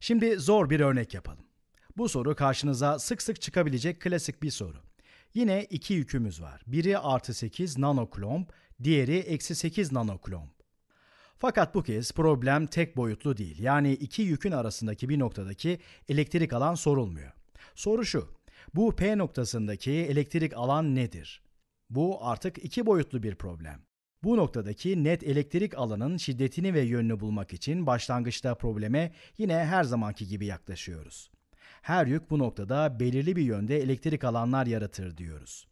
Şimdi zor bir örnek yapalım. Bu soru karşınıza sık sık çıkabilecek klasik bir soru. Yine iki yükümüz var. Biri artı 8 nanoklomp, diğeri eksi 8 nanoklomp. Fakat bu kez problem tek boyutlu değil. Yani iki yükün arasındaki bir noktadaki elektrik alan sorulmuyor. Soru şu, bu P noktasındaki elektrik alan nedir? Bu artık iki boyutlu bir problem. Bu noktadaki net elektrik alanın şiddetini ve yönünü bulmak için başlangıçta probleme yine her zamanki gibi yaklaşıyoruz. Her yük bu noktada belirli bir yönde elektrik alanlar yaratır diyoruz.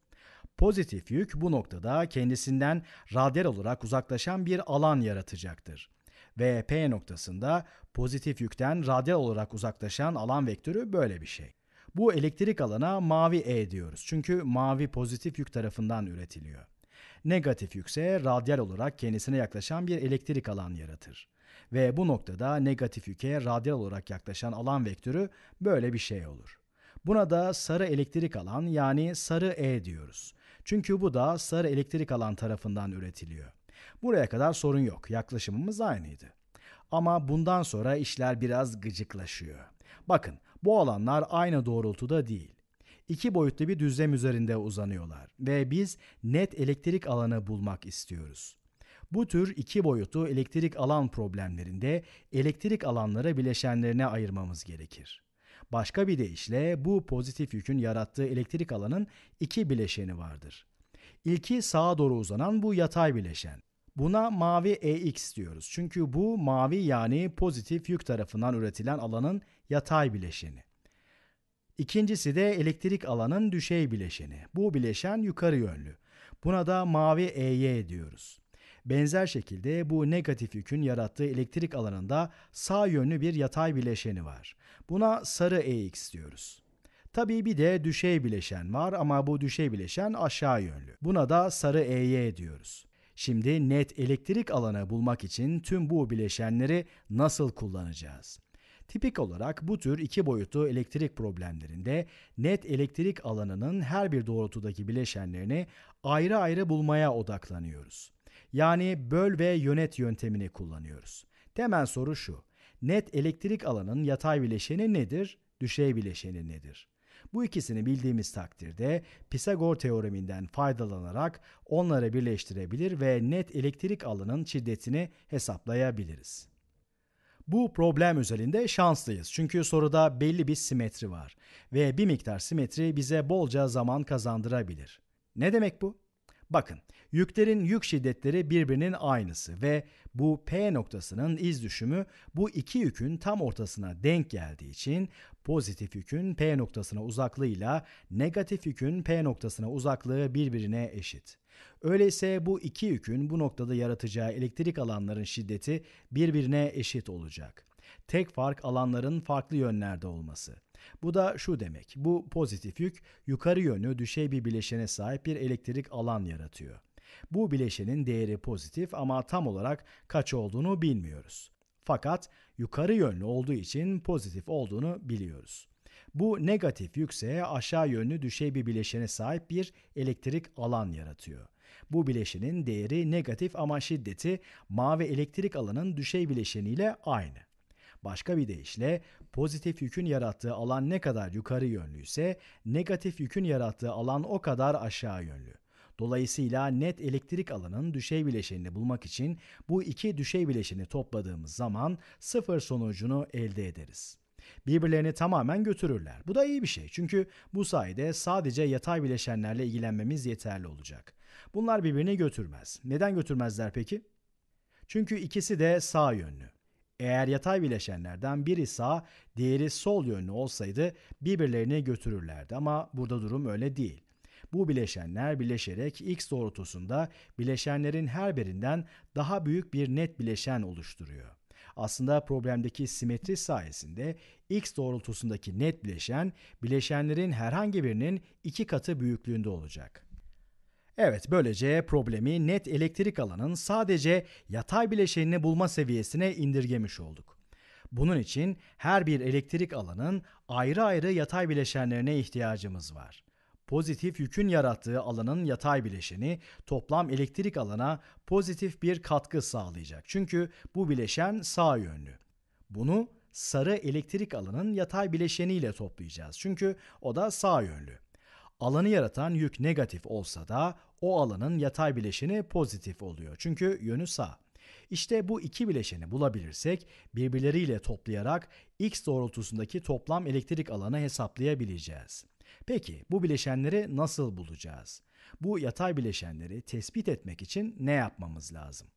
Pozitif yük bu noktada kendisinden radyal olarak uzaklaşan bir alan yaratacaktır. Ve P noktasında pozitif yükten radyal olarak uzaklaşan alan vektörü böyle bir şey. Bu elektrik alana mavi E diyoruz çünkü mavi pozitif yük tarafından üretiliyor negatif yükse radyal olarak kendisine yaklaşan bir elektrik alan yaratır. Ve bu noktada negatif yüke radyal olarak yaklaşan alan vektörü böyle bir şey olur. Buna da sarı elektrik alan yani sarı E diyoruz. Çünkü bu da sarı elektrik alan tarafından üretiliyor. Buraya kadar sorun yok. Yaklaşımımız aynıydı. Ama bundan sonra işler biraz gıcıklaşıyor. Bakın bu alanlar aynı doğrultuda değil iki boyutlu bir düzlem üzerinde uzanıyorlar ve biz net elektrik alanı bulmak istiyoruz. Bu tür iki boyutlu elektrik alan problemlerinde elektrik alanlara bileşenlerine ayırmamız gerekir. Başka bir deyişle bu pozitif yükün yarattığı elektrik alanın iki bileşeni vardır. İlki sağa doğru uzanan bu yatay bileşen. Buna mavi EX diyoruz çünkü bu mavi yani pozitif yük tarafından üretilen alanın yatay bileşeni. İkincisi de elektrik alanın düşey bileşeni. Bu bileşen yukarı yönlü. Buna da mavi EY diyoruz. Benzer şekilde bu negatif yükün yarattığı elektrik alanında sağ yönlü bir yatay bileşeni var. Buna sarı EX diyoruz. Tabii bir de düşey bileşen var ama bu düşey bileşen aşağı yönlü. Buna da sarı EY diyoruz. Şimdi net elektrik alanı bulmak için tüm bu bileşenleri nasıl kullanacağız? Tipik olarak bu tür iki boyutlu elektrik problemlerinde net elektrik alanının her bir doğrultudaki bileşenlerini ayrı ayrı bulmaya odaklanıyoruz. Yani böl ve yönet yöntemini kullanıyoruz. Temel soru şu. Net elektrik alanın yatay bileşeni nedir, düşey bileşeni nedir? Bu ikisini bildiğimiz takdirde Pisagor teoreminden faydalanarak onları birleştirebilir ve net elektrik alanın şiddetini hesaplayabiliriz. Bu problem özelinde şanslıyız çünkü soruda belli bir simetri var ve bir miktar simetri bize bolca zaman kazandırabilir. Ne demek bu? Bakın, yüklerin yük şiddetleri birbirinin aynısı ve bu P noktasının iz düşümü bu iki yükün tam ortasına denk geldiği için pozitif yükün P noktasına uzaklığıyla negatif yükün P noktasına uzaklığı birbirine eşit. Öyleyse bu iki yükün bu noktada yaratacağı elektrik alanların şiddeti birbirine eşit olacak. Tek fark alanların farklı yönlerde olması. Bu da şu demek. Bu pozitif yük yukarı yönü düşey bir bileşene sahip bir elektrik alan yaratıyor. Bu bileşenin değeri pozitif ama tam olarak kaç olduğunu bilmiyoruz. Fakat yukarı yönlü olduğu için pozitif olduğunu biliyoruz. Bu negatif yükseğe aşağı yönlü düşey bir bileşene sahip bir elektrik alan yaratıyor. Bu bileşenin değeri negatif ama şiddeti mavi elektrik alanın düşey bileşeniyle aynı. Başka bir deyişle pozitif yükün yarattığı alan ne kadar yukarı yönlüyse negatif yükün yarattığı alan o kadar aşağı yönlü. Dolayısıyla net elektrik alanın düşey bileşenini bulmak için bu iki düşey bileşeni topladığımız zaman sıfır sonucunu elde ederiz. Birbirlerini tamamen götürürler. Bu da iyi bir şey çünkü bu sayede sadece yatay bileşenlerle ilgilenmemiz yeterli olacak. Bunlar birbirini götürmez. Neden götürmezler peki? Çünkü ikisi de sağ yönlü. Eğer yatay bileşenlerden biri sağ, diğeri sol yönlü olsaydı birbirlerini götürürlerdi ama burada durum öyle değil. Bu bileşenler birleşerek x doğrultusunda bileşenlerin her birinden daha büyük bir net bileşen oluşturuyor. Aslında problemdeki simetri sayesinde x doğrultusundaki net bileşen bileşenlerin herhangi birinin iki katı büyüklüğünde olacak. Evet, böylece problemi net elektrik alanın sadece yatay bileşenini bulma seviyesine indirgemiş olduk. Bunun için her bir elektrik alanın ayrı ayrı yatay bileşenlerine ihtiyacımız var pozitif yükün yarattığı alanın yatay bileşeni toplam elektrik alana pozitif bir katkı sağlayacak. Çünkü bu bileşen sağ yönlü. Bunu sarı elektrik alanın yatay bileşeniyle toplayacağız. Çünkü o da sağ yönlü. Alanı yaratan yük negatif olsa da o alanın yatay bileşeni pozitif oluyor. Çünkü yönü sağ. İşte bu iki bileşeni bulabilirsek birbirleriyle toplayarak x doğrultusundaki toplam elektrik alanı hesaplayabileceğiz. Peki bu bileşenleri nasıl bulacağız? Bu yatay bileşenleri tespit etmek için ne yapmamız lazım?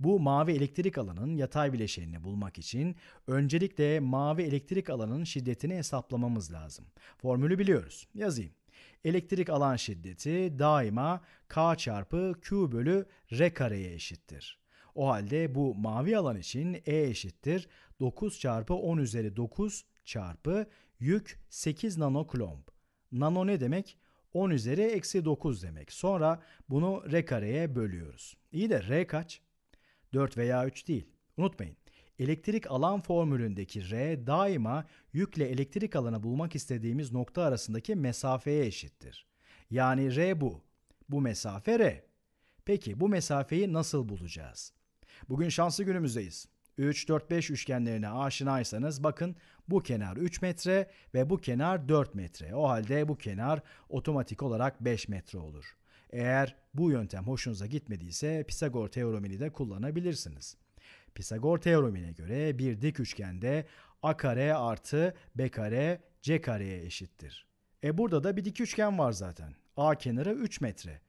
Bu mavi elektrik alanın yatay bileşenini bulmak için öncelikle mavi elektrik alanın şiddetini hesaplamamız lazım. Formülü biliyoruz. Yazayım. Elektrik alan şiddeti daima K çarpı Q bölü R kareye eşittir. O halde bu mavi alan için E eşittir 9 çarpı 10 üzeri 9 çarpı yük 8 nanoklomb Nano ne demek? 10 üzeri eksi 9 demek. Sonra bunu r kareye bölüyoruz. İyi de r kaç? 4 veya 3 değil. Unutmayın. Elektrik alan formülündeki r daima yükle elektrik alanı bulmak istediğimiz nokta arasındaki mesafeye eşittir. Yani r bu. Bu mesafe r. Peki bu mesafeyi nasıl bulacağız? Bugün şanslı günümüzdeyiz. 3, 4, 5 üçgenlerine aşinaysanız bakın bu kenar 3 metre ve bu kenar 4 metre. O halde bu kenar otomatik olarak 5 metre olur. Eğer bu yöntem hoşunuza gitmediyse Pisagor teoremini de kullanabilirsiniz. Pisagor teoremine göre bir dik üçgende a kare artı b kare c kareye eşittir. E burada da bir dik üçgen var zaten. A kenarı 3 metre.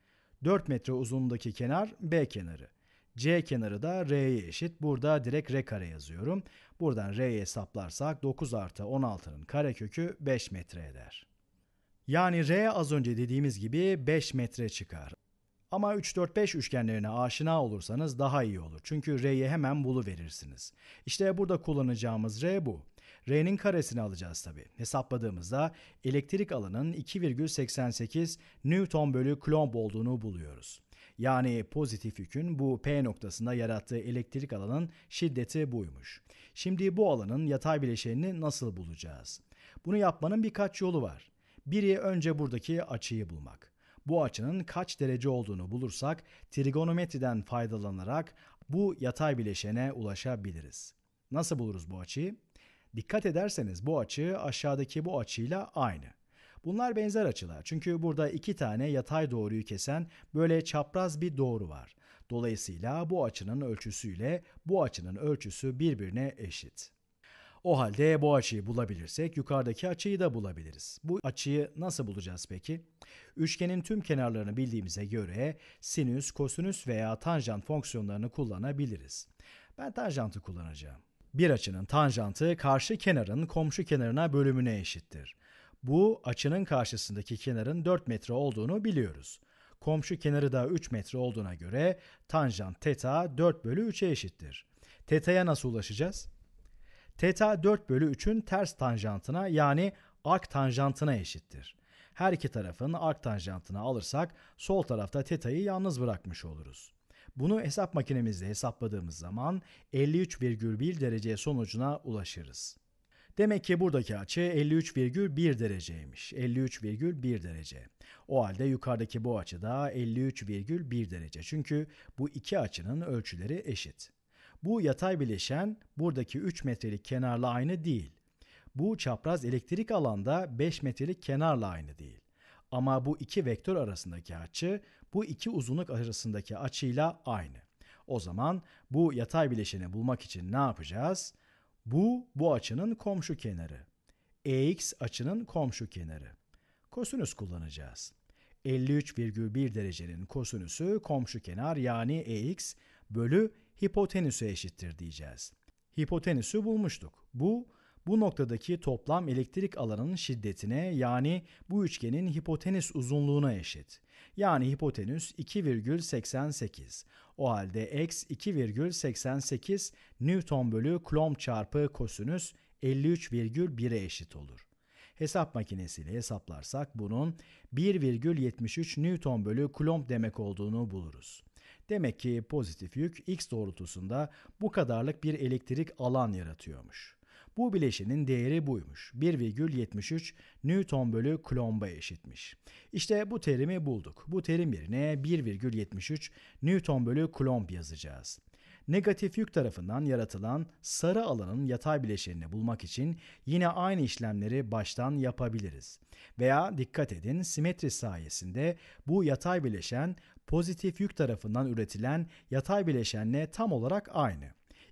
4 metre uzunluğundaki kenar B kenarı. C kenarı da R'ye eşit. Burada direkt R kare yazıyorum. Buradan R'ye hesaplarsak 9 artı 16'nın karekökü 5 metre eder. Yani R az önce dediğimiz gibi 5 metre çıkar. Ama 3-4-5 üçgenlerine aşina olursanız daha iyi olur. Çünkü r'ye hemen bulu verirsiniz. İşte burada kullanacağımız R bu. R'nin karesini alacağız tabi. Hesapladığımızda elektrik alanın 2,88 Newton bölü Coulomb olduğunu buluyoruz. Yani pozitif yükün bu P noktasında yarattığı elektrik alanın şiddeti buymuş. Şimdi bu alanın yatay bileşenini nasıl bulacağız? Bunu yapmanın birkaç yolu var. Biri önce buradaki açıyı bulmak. Bu açının kaç derece olduğunu bulursak trigonometriden faydalanarak bu yatay bileşene ulaşabiliriz. Nasıl buluruz bu açıyı? Dikkat ederseniz bu açı aşağıdaki bu açıyla aynı. Bunlar benzer açılar. Çünkü burada iki tane yatay doğruyu kesen böyle çapraz bir doğru var. Dolayısıyla bu açının ölçüsüyle bu açının ölçüsü birbirine eşit. O halde bu açıyı bulabilirsek yukarıdaki açıyı da bulabiliriz. Bu açıyı nasıl bulacağız peki? Üçgenin tüm kenarlarını bildiğimize göre sinüs, kosinüs veya tanjant fonksiyonlarını kullanabiliriz. Ben tanjantı kullanacağım. Bir açının tanjantı karşı kenarın komşu kenarına bölümüne eşittir. Bu açının karşısındaki kenarın 4 metre olduğunu biliyoruz. Komşu kenarı da 3 metre olduğuna göre tanjant teta 4 bölü 3'e eşittir. Teta'ya nasıl ulaşacağız? Teta 4 bölü 3'ün ters tanjantına yani ark tanjantına eşittir. Her iki tarafın ark tanjantını alırsak sol tarafta teta'yı yalnız bırakmış oluruz. Bunu hesap makinemizde hesapladığımız zaman 53,1 dereceye sonucuna ulaşırız. Demek ki buradaki açı 53,1 dereceymiş. 53,1 derece. O halde yukarıdaki bu açı da 53,1 derece. Çünkü bu iki açının ölçüleri eşit. Bu yatay bileşen buradaki 3 metrelik kenarla aynı değil. Bu çapraz elektrik alanda 5 metrelik kenarla aynı değil. Ama bu iki vektör arasındaki açı bu iki uzunluk arasındaki açıyla aynı. O zaman bu yatay bileşeni bulmak için ne yapacağız? Bu bu açının komşu kenarı. EX açının komşu kenarı. Kosinüs kullanacağız. 53,1 derecenin kosinüsü komşu kenar yani EX bölü hipotenüsü eşittir diyeceğiz. Hipotenüsü bulmuştuk. Bu bu noktadaki toplam elektrik alanının şiddetine yani bu üçgenin hipotenüs uzunluğuna eşit. Yani hipotenüs 2,88. O halde x 2,88 Newton bölü Coulomb çarpı kosinüs 53,1'e eşit olur. Hesap makinesiyle hesaplarsak bunun 1,73 Newton bölü Coulomb demek olduğunu buluruz. Demek ki pozitif yük x doğrultusunda bu kadarlık bir elektrik alan yaratıyormuş. Bu bileşenin değeri buymuş. 1,73 Newton bölü Coulomb'a eşitmiş. İşte bu terimi bulduk. Bu terim yerine 1,73 Newton bölü Coulomb yazacağız. Negatif yük tarafından yaratılan sarı alanın yatay bileşenini bulmak için yine aynı işlemleri baştan yapabiliriz. Veya dikkat edin simetri sayesinde bu yatay bileşen pozitif yük tarafından üretilen yatay bileşenle tam olarak aynı.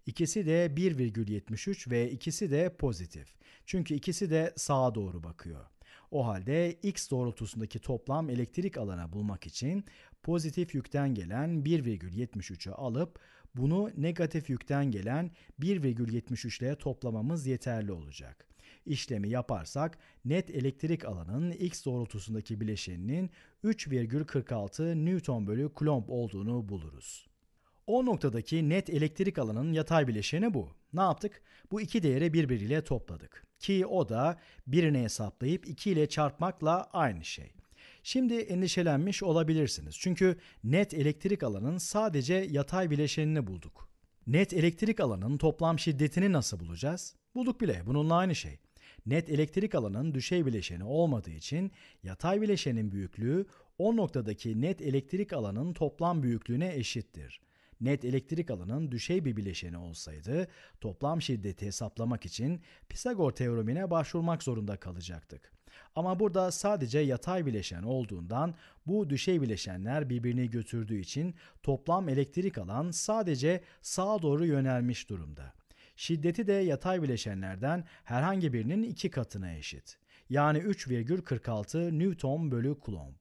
İkisi de 1,73 ve ikisi de pozitif. Çünkü ikisi de sağa doğru bakıyor. O halde x doğrultusundaki toplam elektrik alana bulmak için pozitif yükten gelen 1,73'ü alıp bunu negatif yükten gelen 1,73'le toplamamız yeterli olacak. İşlemi yaparsak net elektrik alanın x doğrultusundaki bileşeninin 3,46 n bölü Coulomb olduğunu buluruz. O noktadaki net elektrik alanının yatay bileşeni bu. Ne yaptık? Bu iki değeri birbiriyle topladık. Ki o da birini hesaplayıp 2 ile çarpmakla aynı şey. Şimdi endişelenmiş olabilirsiniz. Çünkü net elektrik alanın sadece yatay bileşenini bulduk. Net elektrik alanın toplam şiddetini nasıl bulacağız? Bulduk bile. Bununla aynı şey. Net elektrik alanın düşey bileşeni olmadığı için yatay bileşenin büyüklüğü o noktadaki net elektrik alanın toplam büyüklüğüne eşittir net elektrik alanın düşey bir bileşeni olsaydı toplam şiddeti hesaplamak için Pisagor teoremine başvurmak zorunda kalacaktık. Ama burada sadece yatay bileşen olduğundan bu düşey bileşenler birbirini götürdüğü için toplam elektrik alan sadece sağa doğru yönelmiş durumda. Şiddeti de yatay bileşenlerden herhangi birinin iki katına eşit. Yani 3,46 Newton bölü Coulomb.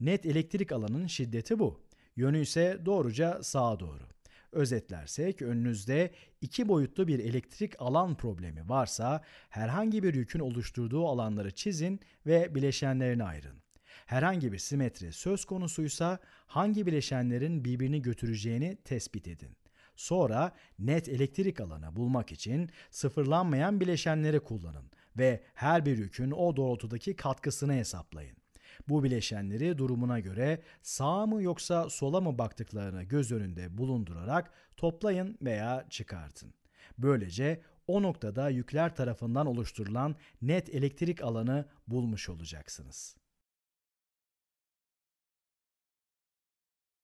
Net elektrik alanın şiddeti bu. Yönü ise doğruca sağa doğru. Özetlersek önünüzde iki boyutlu bir elektrik alan problemi varsa herhangi bir yükün oluşturduğu alanları çizin ve bileşenlerini ayırın. Herhangi bir simetri söz konusuysa hangi bileşenlerin birbirini götüreceğini tespit edin. Sonra net elektrik alanı bulmak için sıfırlanmayan bileşenleri kullanın ve her bir yükün o doğrultudaki katkısını hesaplayın. Bu bileşenleri durumuna göre sağa mı yoksa sola mı baktıklarını göz önünde bulundurarak toplayın veya çıkartın. Böylece o noktada yükler tarafından oluşturulan net elektrik alanı bulmuş olacaksınız.